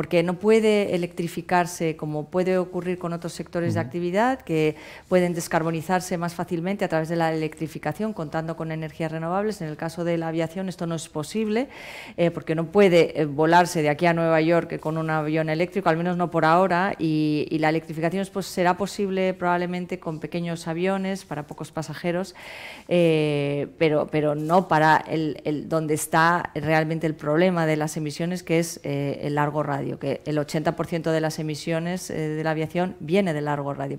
porque no puede electrificarse como puede ocurrir con otros sectores de actividad que pueden descarbonizarse más fácilmente a través de la electrificación contando con energías renovables. En el caso de la aviación esto no es posible eh, porque no puede eh, volarse de aquí a Nueva York con un avión eléctrico, al menos no por ahora, y, la electrificación pues, será posible probablemente con pequeños aviones para pocos pasajeros, eh, pero, pero no para el, donde está realmente el problema de las emisiones, que es el largo radio que el 80% de las emisiones eh, de la aviación viene de largo radio.